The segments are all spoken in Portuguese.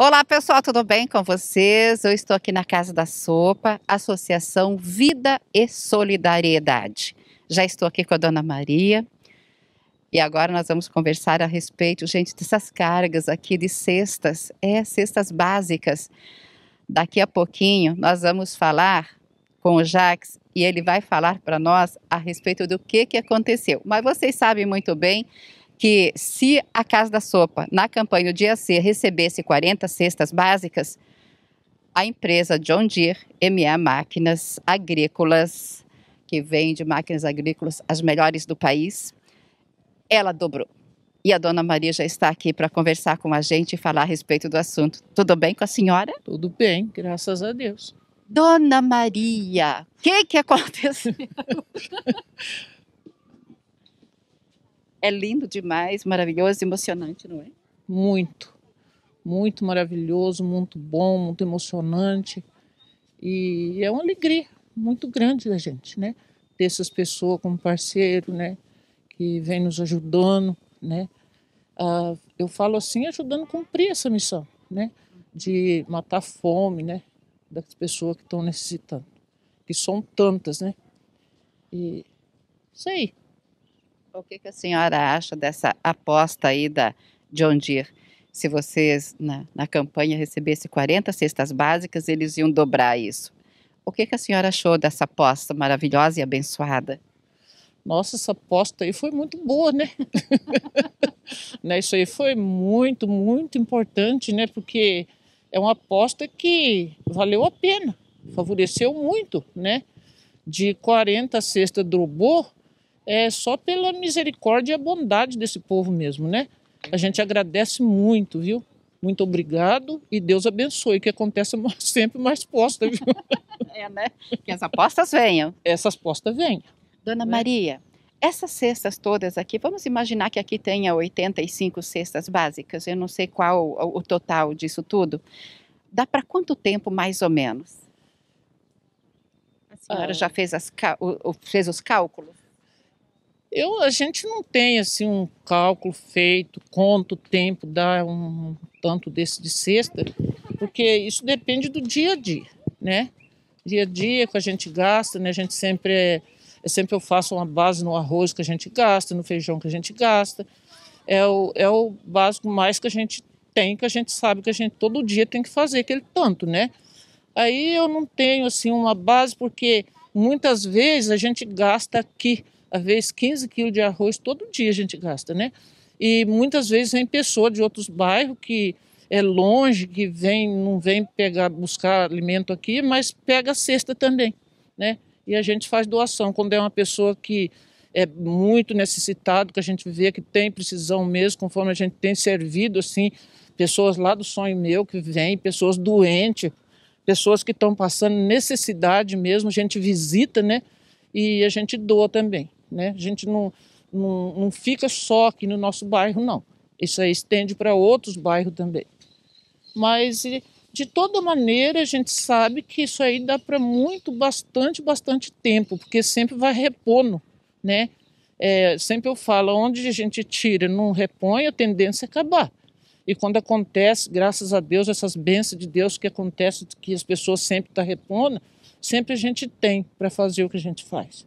Olá pessoal, tudo bem com vocês? Eu estou aqui na Casa da Sopa, Associação Vida e Solidariedade. Já estou aqui com a Dona Maria e agora nós vamos conversar a respeito, gente, dessas cargas aqui de cestas, é, cestas básicas. Daqui a pouquinho nós vamos falar com o Jax e ele vai falar para nós a respeito do que, que aconteceu. Mas vocês sabem muito bem que se a Casa da Sopa, na campanha do dia C, recebesse 40 cestas básicas, a empresa John Deere MA Máquinas Agrícolas, que vende máquinas agrícolas as melhores do país, ela dobrou. E a dona Maria já está aqui para conversar com a gente e falar a respeito do assunto. Tudo bem com a senhora? Tudo bem, graças a Deus. Dona Maria, o que, que aconteceu? é lindo demais, maravilhoso, emocionante, não é? Muito, muito maravilhoso, muito bom, muito emocionante. E é uma alegria muito grande da gente, né? Ter essas pessoas como parceiro, né? Que vem nos ajudando, né? Ah, eu falo assim, ajudando a cumprir essa missão, né? De matar a fome, né? Das pessoas que estão necessitando, que são tantas, né? E isso aí. O que, que a senhora acha dessa aposta aí da John Deere? Se vocês, na, na campanha, recebessem 40 cestas básicas, eles iam dobrar isso. O que, que a senhora achou dessa aposta maravilhosa e abençoada? Nossa, essa aposta aí foi muito boa, né? né? Isso aí foi muito, muito importante, né? Porque é uma aposta que valeu a pena, favoreceu muito, né? De 40 cestas do é só pela misericórdia e a bondade desse povo mesmo, né? A gente agradece muito, viu? Muito obrigado e Deus abençoe que aconteça sempre mais postas, viu? é, né? Que as apostas venham. Essas apostas venham. Dona né? Maria, essas cestas todas aqui, vamos imaginar que aqui tenha 85 cestas básicas, eu não sei qual o, total disso tudo. Dá para quanto tempo mais ou menos? A senhora ah. já fez, as, fez os cálculos? Eu, a gente não tem assim um cálculo feito, quanto tempo dá um tanto desse de cesta, porque isso depende do dia a dia, né? Dia a dia que a gente gasta, né? A gente sempre é, é, sempre eu faço uma base no arroz que a gente gasta, no feijão que a gente gasta. É o, é o básico mais que a gente tem, que a gente sabe que a gente todo dia tem que fazer aquele tanto, né? Aí eu não tenho assim uma base porque muitas vezes a gente gasta aqui às vezes 15 quilos de arroz todo dia a gente gasta, né? E muitas vezes vem pessoa de outros bairros que é longe, que vem, não vem pegar, buscar alimento aqui, mas pega a cesta também, né? E a gente faz doação. Quando é uma pessoa que é muito necessitado, que a gente vê que tem precisão mesmo, conforme a gente tem servido, assim, pessoas lá do sonho meu que vêm, pessoas doentes, pessoas que estão passando necessidade mesmo, a gente visita, né? E a gente doa também. Né? A gente não, não, não fica só aqui no nosso bairro, não. Isso aí estende para outros bairros também. Mas, de toda maneira, a gente sabe que isso aí dá para muito, bastante, bastante tempo, porque sempre vai repondo, né? É, sempre eu falo, onde a gente tira, não repõe, a tendência é acabar. E quando acontece, graças a Deus, essas bênçãos de Deus que acontece, que as pessoas sempre estão tá repondo, sempre a gente tem para fazer o que a gente faz.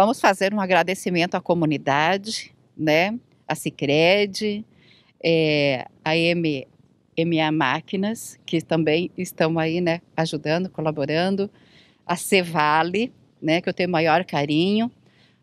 Vamos fazer um agradecimento à comunidade, né? A Cicred, é, a MA Máquinas, que também estão aí, né? Ajudando, colaborando. A Cevale, né? Que eu tenho maior carinho.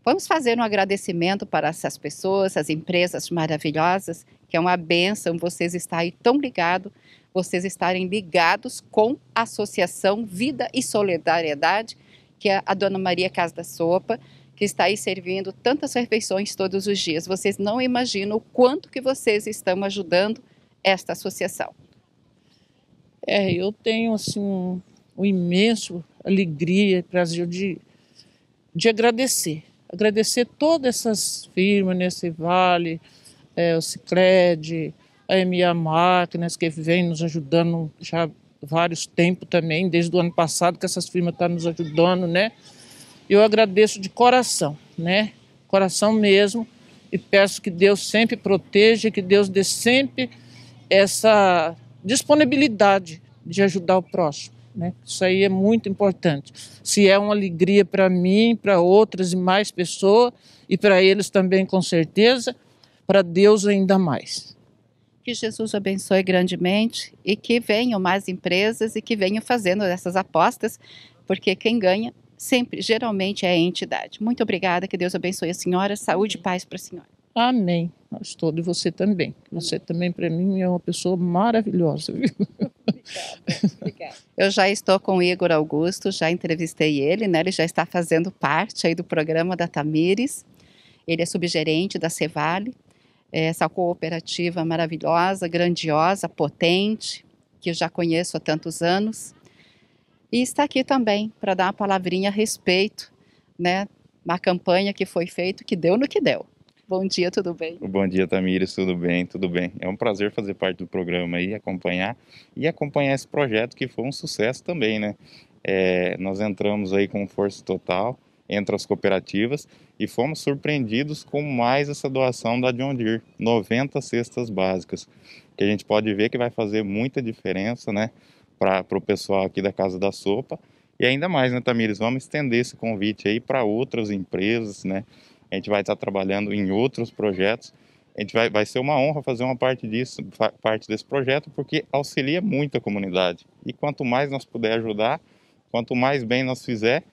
Vamos fazer um agradecimento para essas pessoas, essas empresas maravilhosas, que é uma benção vocês estarem tão ligados, vocês estarem ligados com a Associação Vida e Solidariedade, que é a Dona Maria Casa da Sopa, que está aí servindo tantas refeições todos os dias. Vocês não imaginam o quanto que vocês estão ajudando esta associação. É, eu tenho assim um, um imenso alegria e prazer de, de agradecer. Agradecer todas essas firmas nesse né, vale, é, o Cicred, a M&A Máquinas, que vem nos ajudando já vários tempos também, desde o ano passado que essas firmas estão tá nos ajudando, né? Eu agradeço de coração, né? Coração mesmo. E peço que Deus sempre proteja, que Deus dê sempre essa disponibilidade de ajudar o próximo. Né? Isso aí é muito importante. Se é uma alegria para mim, para outras e mais pessoas, e para eles também, com certeza, para Deus ainda mais. Que Jesus abençoe grandemente e que venham mais empresas e que venham fazendo essas apostas, porque quem ganha sempre, geralmente, é a entidade. Muito obrigada, que Deus abençoe a senhora, saúde e paz para a senhora. Amém. Nós todos e você também. Você também, para mim, é uma pessoa maravilhosa, viu? Obrigada, obrigada. Eu já estou com o Igor Augusto, já entrevistei ele, né? Ele já está fazendo parte aí do programa da Tamires. Ele é subgerente da Cevale, é essa cooperativa maravilhosa, grandiosa, potente, que eu já conheço há tantos anos. E está aqui também para dar uma palavrinha a respeito, né, da campanha que foi feita, que deu no que deu. Bom dia, tudo bem? Bom dia, Tamires, tudo bem? Tudo bem. É um prazer fazer parte do programa e acompanhar e acompanhar esse projeto que foi um sucesso também, né? É, nós entramos aí com força total entre as cooperativas e fomos surpreendidos com mais essa doação da John Deere, 90 cestas básicas, que a gente pode ver que vai fazer muita diferença, né? para o pessoal aqui da Casa da Sopa. E ainda mais, né, Tamires? Vamos estender esse convite aí para outras empresas, né? A gente vai estar trabalhando em outros projetos. A gente vai, vai ser uma honra fazer uma parte disso, parte desse projeto, porque auxilia muito a comunidade. E quanto mais nós puder ajudar, quanto mais bem nós fizer,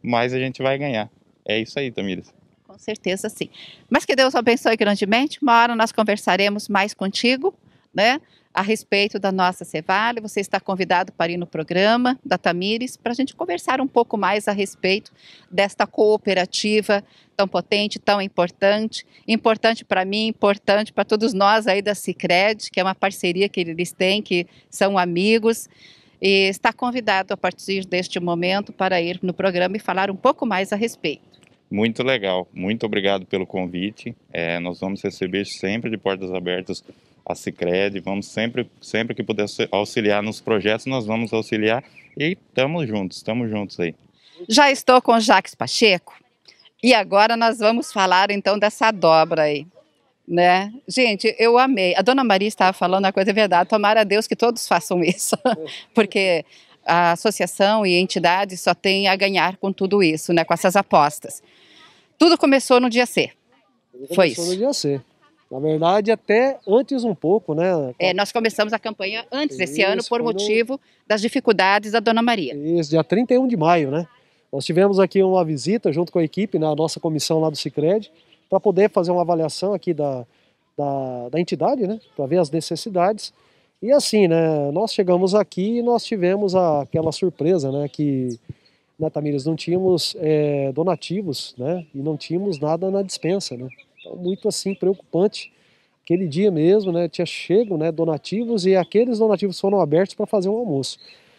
mais a gente vai ganhar. É isso aí, Tamires. Com certeza, sim. Mas que Deus abençoe grandemente. Uma hora nós conversaremos mais contigo, né? a respeito da nossa Cevale. Você está convidado para ir no programa da Tamires para a gente conversar um pouco mais a respeito desta cooperativa tão potente, tão importante, importante para mim, importante para todos nós aí da Sicredi, que é uma parceria que eles têm, que são amigos. E está convidado a partir deste momento para ir no programa e falar um pouco mais a respeito. Muito legal, muito obrigado pelo convite. É, nós vamos receber sempre de portas abertas a Cicred, vamos sempre, sempre que puder auxiliar nos projetos, nós vamos auxiliar e estamos juntos, estamos juntos aí. Já estou com Jaques Pacheco e agora nós vamos falar então dessa dobra aí. Né? Gente, eu amei. A dona Maria estava falando a coisa é verdade. Tomara a Deus que todos façam isso, porque a associação e a entidade só tem a ganhar com tudo isso, né? com essas apostas. Tudo começou no dia C. Tudo Foi isso. No dia C. Na verdade, até antes um pouco, né? É, nós começamos a campanha antes Isso, desse ano por motivo das dificuldades da Dona Maria. Isso, dia 31 de maio, né? Nós tivemos aqui uma visita junto com a equipe, na nossa comissão lá do Cicred, para poder fazer uma avaliação aqui da, da, da entidade, né? Para ver as necessidades. E assim, né? Nós chegamos aqui e nós tivemos a, aquela surpresa, né? Que na né, Tamires não tínhamos é, donativos, né? E não tínhamos nada na dispensa, né? Então, muito assim preocupante. Aquele dia mesmo, né, tinha chego, né, donativos e aqueles donativos foram abertos para fazer um almoço.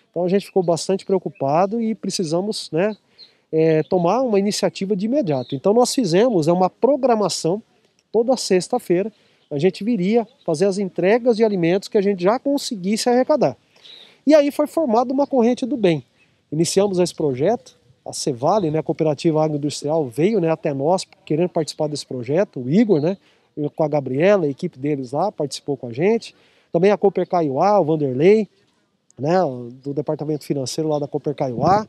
Então a gente ficou bastante preocupado e precisamos, né, é, tomar uma iniciativa de imediato. Então nós fizemos é uma programação toda sexta-feira a gente viria fazer as entregas de alimentos que a gente já conseguisse arrecadar. E aí foi formada uma corrente do bem. Iniciamos esse projeto, a Cevale, né, a Cooperativa Agroindustrial, veio né, até nós querendo participar desse projeto, o Igor, né, com a Gabriela, a equipe deles lá, participou com a gente. Também a Cooper Kaiowá, o Vanderlei, né, do departamento financeiro lá da Cooper Kaiowá,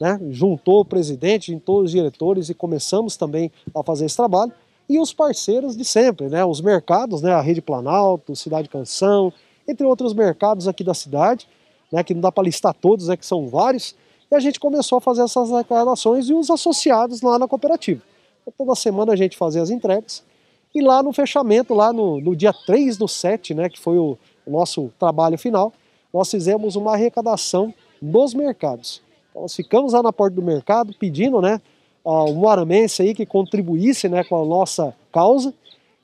né, juntou o presidente, juntou os diretores e começamos também a fazer esse trabalho. E os parceiros de sempre, né, os mercados, né, a Rede Planalto, Cidade Canção, entre outros mercados aqui da cidade, né, que não dá para listar todos, né, que são vários, e a gente começou a fazer essas arrecadações e os associados lá na cooperativa. Então, toda semana a gente fazia as entregas. E lá no fechamento, lá no, no dia 3 do 7, né, que foi o nosso trabalho final, nós fizemos uma arrecadação nos mercados. Então, nós ficamos lá na porta do mercado pedindo, né, um moaramense aí que contribuísse, né, com a nossa causa.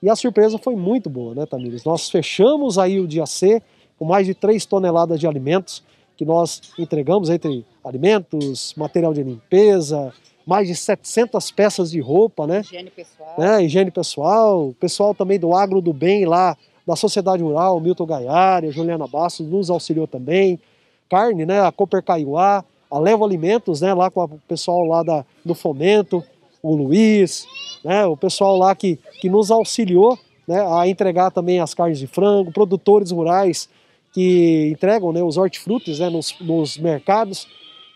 E a surpresa foi muito boa, né, Tamires? Nós fechamos aí o dia C com mais de 3 toneladas de alimentos que nós entregamos entre alimentos, material de limpeza, mais de 700 peças de roupa, né? Higiene pessoal. Né? Higiene pessoal. Pessoal também do Agro do Bem lá, da Sociedade Rural, Milton Gaiari, Juliana Bastos nos auxiliou também. Carne, né? A Cooper Caiuá, a Levo Alimentos, né? Lá com o pessoal lá da, do Fomento, o Luiz, né? O pessoal lá que, que nos auxiliou né? a entregar também as carnes de frango, produtores rurais que entregam né, os hortifrutis né, nos, nos mercados,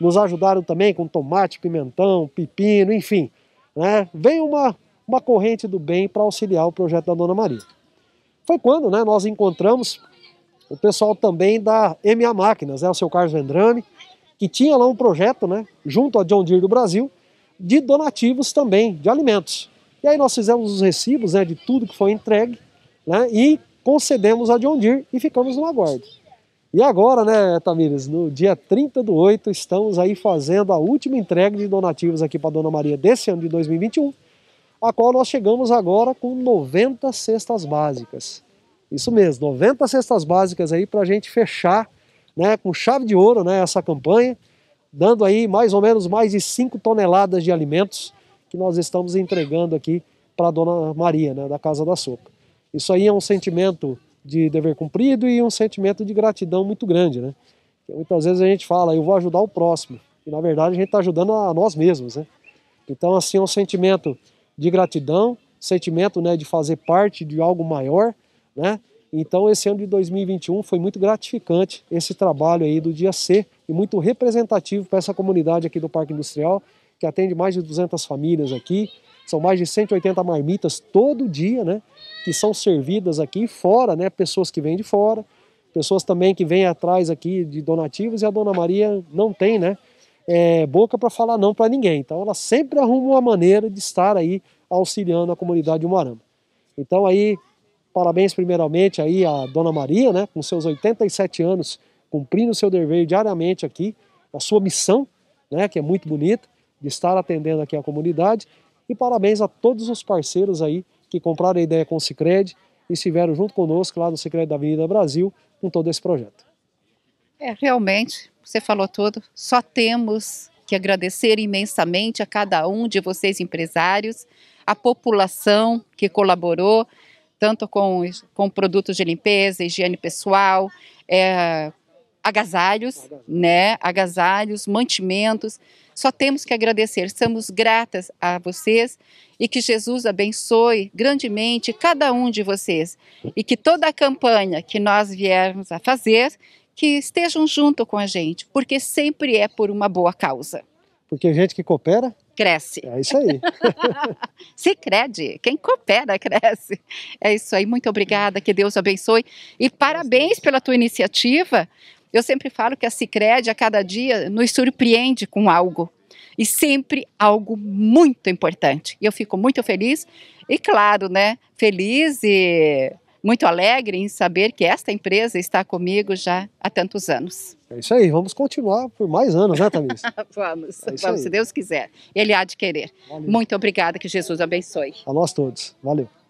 nos ajudaram também com tomate, pimentão, pepino, enfim. Né? Veio uma, uma corrente do bem para auxiliar o projeto da Dona Maria. Foi quando né, nós encontramos o pessoal também da MA Máquinas, né, o seu Carlos Vendrame, que tinha lá um projeto, né, junto a John Deere do Brasil, de donativos também, de alimentos. E aí nós fizemos os recibos né, de tudo que foi entregue né, e concedemos a John Deere e ficamos no aguardo. E agora, né, Tamires, no dia 30 do 8, estamos aí fazendo a última entrega de donativos aqui para Dona Maria desse ano de 2021, a qual nós chegamos agora com 90 cestas básicas. Isso mesmo, 90 cestas básicas aí para a gente fechar né, com chave de ouro né, essa campanha, dando aí mais ou menos mais de 5 toneladas de alimentos que nós estamos entregando aqui para Dona Maria, né, da Casa da Sopa. Isso aí é um sentimento de dever cumprido e um sentimento de gratidão muito grande, né? Muitas vezes a gente fala, eu vou ajudar o próximo, e na verdade a gente está ajudando a nós mesmos, né? Então, assim, é um sentimento de gratidão, sentimento né, de fazer parte de algo maior, né? Então, esse ano de 2021 foi muito gratificante esse trabalho aí do dia C e muito representativo para essa comunidade aqui do Parque Industrial, que atende mais de 200 famílias aqui, são mais de 180 marmitas todo dia, né? que são servidas aqui fora, né? Pessoas que vêm de fora, pessoas também que vêm atrás aqui de donativos e a Dona Maria não tem, né? É, boca para falar não para ninguém. Então ela sempre arruma uma maneira de estar aí auxiliando a comunidade de Umarama. Então aí, parabéns primeiramente aí à Dona Maria, né? Com seus 87 anos, cumprindo seu dever diariamente aqui, a sua missão, né? Que é muito bonita, de estar atendendo aqui a comunidade. E parabéns a todos os parceiros aí que compraram a ideia com o Cicred e estiveram junto conosco lá no Cicred da Avenida Brasil com todo esse projeto. É, realmente, você falou tudo. Só temos que agradecer imensamente a cada um de vocês empresários, a população que colaborou, tanto com, com produtos de limpeza, higiene pessoal, é, agasalhos, agasalhos, né? Agasalhos, mantimentos. Só temos que agradecer, somos gratas a vocês e que Jesus abençoe grandemente cada um de vocês e que toda a campanha que nós viermos a fazer, que estejam junto com a gente, porque sempre é por uma boa causa. Porque gente que coopera cresce. É isso aí. Se crede, quem coopera cresce. É isso aí. Muito obrigada, que Deus abençoe e parabéns pela tua iniciativa, eu sempre falo que a Cicred a cada dia nos surpreende com algo e sempre algo muito importante. E eu fico muito feliz e claro, né, feliz e muito alegre em saber que esta empresa está comigo já há tantos anos. É isso aí, vamos continuar por mais anos, né, Tamiz? vamos, é vamos, se Deus quiser. Ele há de querer. Valeu. Muito obrigada, que Jesus abençoe. A nós todos. Valeu.